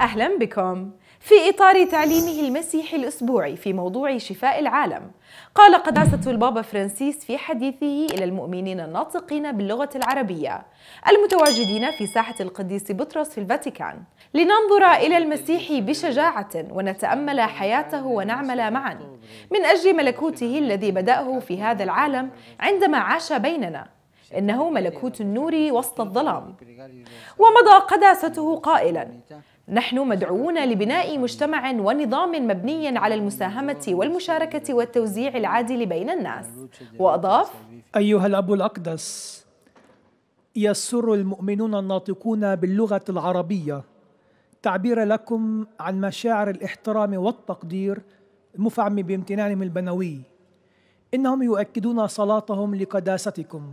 أهلا بكم في إطار تعليمه المسيحي الأسبوعي في موضوع شفاء العالم قال قداسة البابا فرانسيس في حديثه إلى المؤمنين الناطقين باللغة العربية المتواجدين في ساحة القديس بطرس في الفاتيكان لننظر إلى المسيح بشجاعة ونتأمل حياته ونعمل معا من أجل ملكوته الذي بدأه في هذا العالم عندما عاش بيننا إنه ملكوت النور وسط الظلام ومضى قداسته قائلا نحن مدعوون لبناء مجتمع ونظام مبني على المساهمة والمشاركة والتوزيع العادل بين الناس وأضاف أيها الأب الأقدس يسر المؤمنون الناطقون باللغة العربية تعبير لكم عن مشاعر الاحترام والتقدير المفعم بامتنانهم البنوي إنهم يؤكدون صلاتهم لقداستكم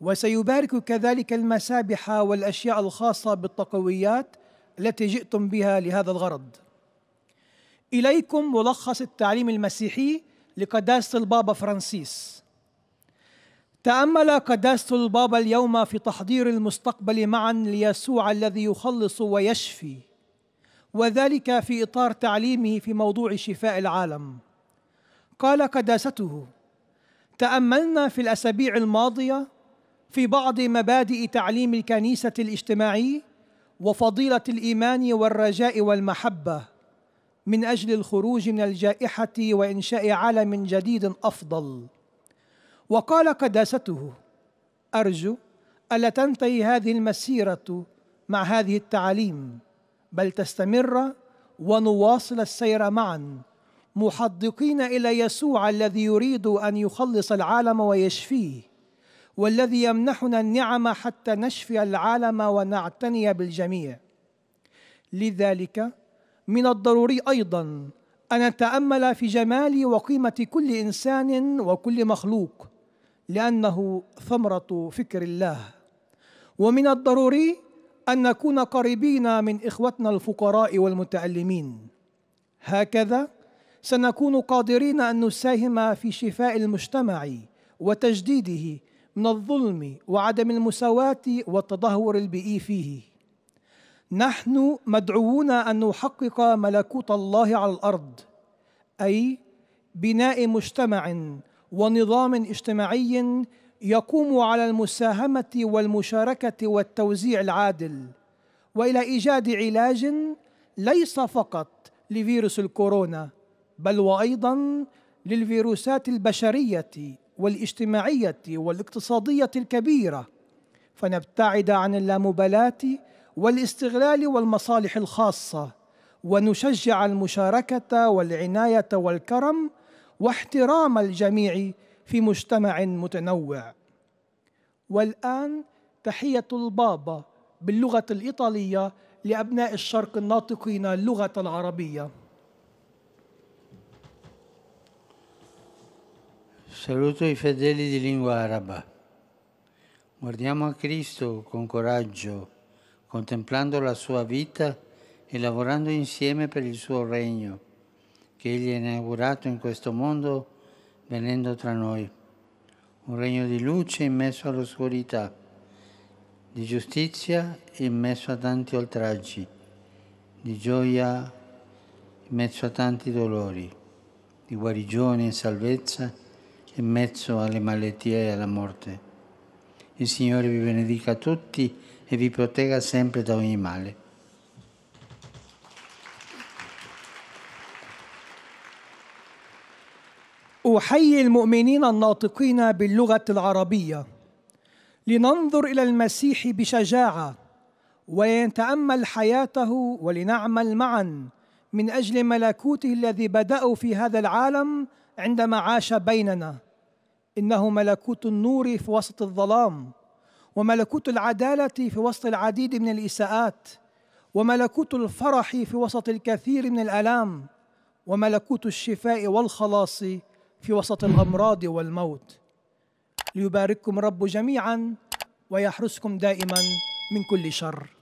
وسيبارك كذلك المسابح والاشياء الخاصه بالتقويات التي جئتم بها لهذا الغرض. اليكم ملخص التعليم المسيحي لقداسه البابا فرانسيس. تامل قداسه البابا اليوم في تحضير المستقبل معا ليسوع الذي يخلص ويشفي وذلك في اطار تعليمه في موضوع شفاء العالم. قال قداسته: تاملنا في الاسابيع الماضيه في بعض مبادئ تعليم الكنيسة الاجتماعي وفضيلة الإيمان والرجاء والمحبة من أجل الخروج من الجائحة وإنشاء عالم جديد أفضل وقال قداسته أرجو ألا تنتهي هذه المسيرة مع هذه التعاليم بل تستمر ونواصل السير معا محدقين إلى يسوع الذي يريد أن يخلص العالم ويشفيه والذي يمنحنا النعم حتى نشفي العالم ونعتني بالجميع لذلك من الضروري ايضا ان نتامل في جمال وقيمه كل انسان وكل مخلوق لانه ثمره فكر الله ومن الضروري ان نكون قريبين من اخوتنا الفقراء والمتالمين هكذا سنكون قادرين ان نساهم في شفاء المجتمع وتجديده من الظلم وعدم المساواة والتدهور البيئي فيه نحن مدعوون أن نحقق ملكوت الله على الأرض أي بناء مجتمع ونظام اجتماعي يقوم على المساهمة والمشاركة والتوزيع العادل وإلى إيجاد علاج ليس فقط لفيروس الكورونا بل وأيضا للفيروسات البشرية والاجتماعية والاقتصادية الكبيرة فنبتعد عن اللامبالاة والاستغلال والمصالح الخاصة ونشجع المشاركة والعناية والكرم واحترام الجميع في مجتمع متنوع والآن تحية البابا باللغة الإيطالية لأبناء الشرق الناطقين اللغة العربية Saluto i fedeli di lingua araba. Guardiamo a Cristo con coraggio, contemplando la sua vita e lavorando insieme per il suo regno, che Egli ha inaugurato in questo mondo venendo tra noi. Un regno di luce immesso all'oscurità, di giustizia immesso a tanti oltraggi, di gioia immesso a tanti dolori, di guarigione e salvezza in mezzo alle malattie e alla morte. Il Signore vi benedica tutti e vi protegga sempre da ogni male. أحيي المؤمنين الناطقين باللغة العربية لننظر إلى المسيح بشجاعة ولنتأمل حياته ولنعمل معا من أجل ملكوته الذي بدأ في هذا العالم عندما عاش بيننا انه ملكوت النور في وسط الظلام وملكوت العداله في وسط العديد من الاساءات وملكوت الفرح في وسط الكثير من الالام وملكوت الشفاء والخلاص في وسط الامراض والموت ليبارككم رب جميعا ويحرسكم دائما من كل شر